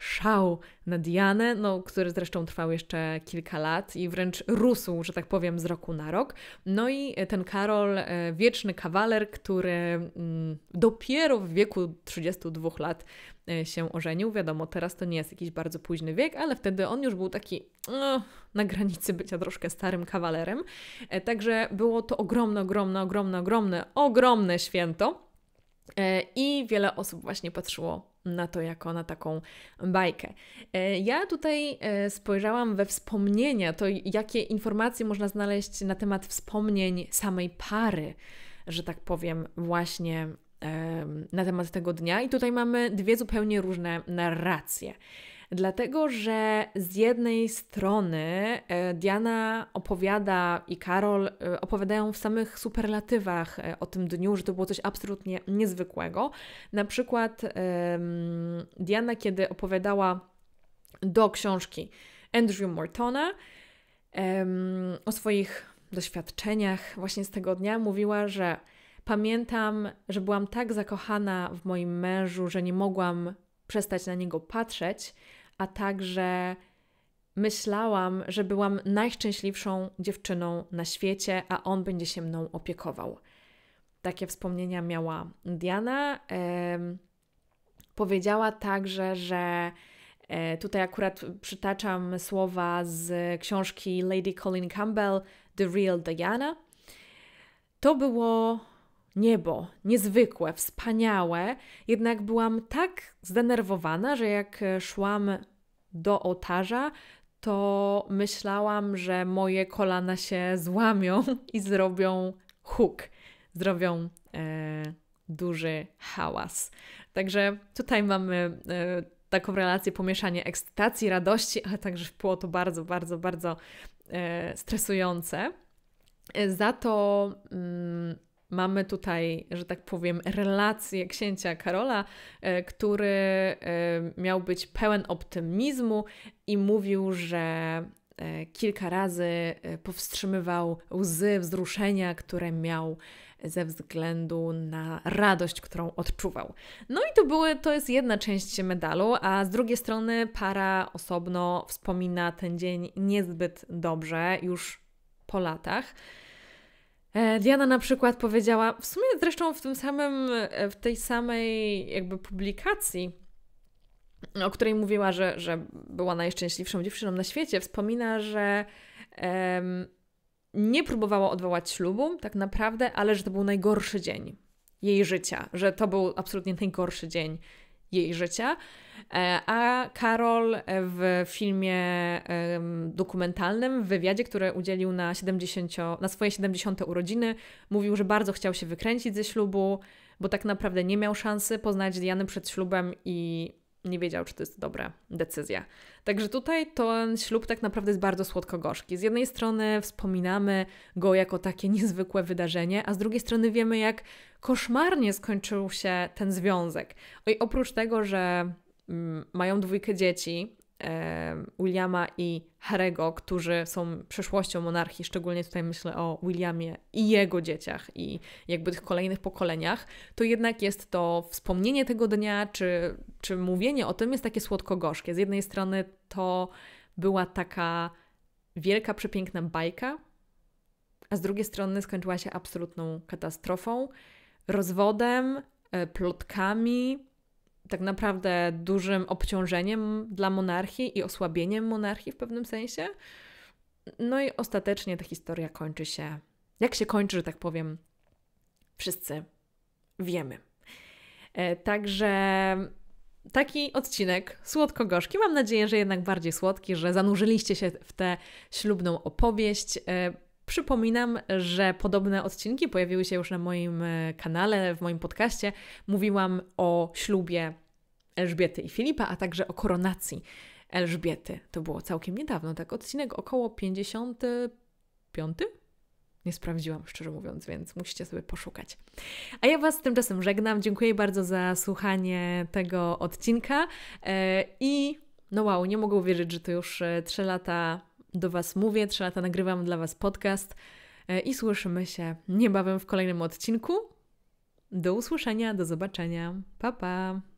S1: szał na Dianę, no, który zresztą trwał jeszcze kilka lat i wręcz rósł, że tak powiem, z roku na rok. No i e, ten Karol, e, wieczny kawaler, który mm, dopiero w wieku 32 lat e, się ożenił. Wiadomo, teraz to nie jest jakiś bardzo późny wiek, ale wtedy on już był taki no, na granicy bycia troszkę starym kawalerem. Także było to ogromne, ogromne, ogromne, ogromne, ogromne święto. I wiele osób właśnie patrzyło na to jako na taką bajkę. E, ja tutaj e, spojrzałam we wspomnienia, to jakie informacje można znaleźć na temat wspomnień samej pary, że tak powiem, właśnie na temat tego dnia. I tutaj mamy dwie zupełnie różne narracje. Dlatego, że z jednej strony e, Diana opowiada i Karol e, opowiadają w samych superlatywach e, o tym dniu, że to było coś absolutnie niezwykłego. Na przykład Diana, kiedy opowiadała do książki Andrew Mortona o swoich doświadczeniach właśnie z tego dnia, mówiła, że Pamiętam, że byłam tak zakochana w moim mężu, że nie mogłam przestać na niego patrzeć, a także myślałam, że byłam najszczęśliwszą dziewczyną na świecie, a on będzie się mną opiekował. Takie wspomnienia miała Diana. powiedziała także, że e, tutaj akurat przytaczam słowa z książki Lady Colin Campbell The Real Diana. To było niebo, niezwykłe, wspaniałe. Jednak byłam tak zdenerwowana, że jak e, szłam do ołtarza, to myślałam, że moje kolana się złamią i zrobią huk, zrobią e, duży hałas. Także tutaj mamy e, taką relację pomieszanie ekscytacji, radości, ale także było to bardzo, bardzo, bardzo e, stresujące. E, za to. Mm, Mamy tutaj, że tak powiem, relację księcia Karola, e, który e, miał być pełen optymizmu i mówił, że e, kilka razy powstrzymywał łzy wzruszenia, które miał ze względu na radość, którą odczuwał. No i to, były, to jest jedna część medalu, a z drugiej strony para osobno wspomina ten dzień niezbyt dobrze już po latach. E, Diana na przykład powiedziała, w sumie zresztą w tym samym, e, w tej samej jakby publikacji, o której mówiła, że, że była najszczęśliwszą dziewczyną na świecie, wspomina, że nie próbowała odwołać ślubu tak naprawdę, ale że to był najgorszy dzień jej życia, że to był absolutnie najgorszy dzień jej życia. E, a Karol e, w filmie dokumentalnym, w wywiadzie, który udzielił na, 70, na swoje 70 urodziny, mówił, że bardzo chciał się wykręcić ze ślubu, bo tak naprawdę nie miał szansy poznać Diany przed ślubem i nie wiedział, czy to jest dobra decyzja. Także tutaj ten ślub tak naprawdę jest bardzo słodko-gorzki. Z jednej strony wspominamy go jako takie [laughs] niezwykłe wydarzenie, a z drugiej strony wiemy, jak koszmarnie skończył się ten związek. I oprócz tego, że mm, mają dwójkę dzieci, Williama i Harego, którzy są przeszłością monarchii, szczególnie tutaj myślę o Williamie i jego dzieciach i jakby tych kolejnych pokoleniach, to jednak jest to wspomnienie tego dnia, czy, czy mówienie o tym jest takie słodko-gorzkie. Z jednej strony to była taka wielka, przepiękna bajka, a z drugiej strony skończyła się absolutną katastrofą, rozwodem, e, plotkami, tak naprawdę dużym obciążeniem dla monarchii i osłabieniem monarchii w pewnym sensie. No i ostatecznie ta historia kończy się. Jak się kończy, że tak powiem, wszyscy wiemy. E, także taki odcinek słodko-gorzki. Mam nadzieję, że jednak bardziej słodki, że zanurzyliście się w tę ślubną opowieść. E, przypominam, że podobne odcinki pojawiły się już na moim e, kanale, w moim podcaście. Mówiłam o ślubie Elżbiety i Filipa, a także o koronacji Elżbiety. To było całkiem niedawno, tak? Odcinek około 55? Nie sprawdziłam, szczerze mówiąc, więc musicie sobie poszukać. A ja Was tymczasem żegnam. Dziękuję bardzo za słuchanie tego odcinka. E, I no wow, nie mogę uwierzyć, że to już 3 e, lata do Was mówię, 3 lata nagrywam dla Was podcast. E, I słyszymy się niebawem w kolejnym odcinku. Do usłyszenia, do zobaczenia. Pa pa!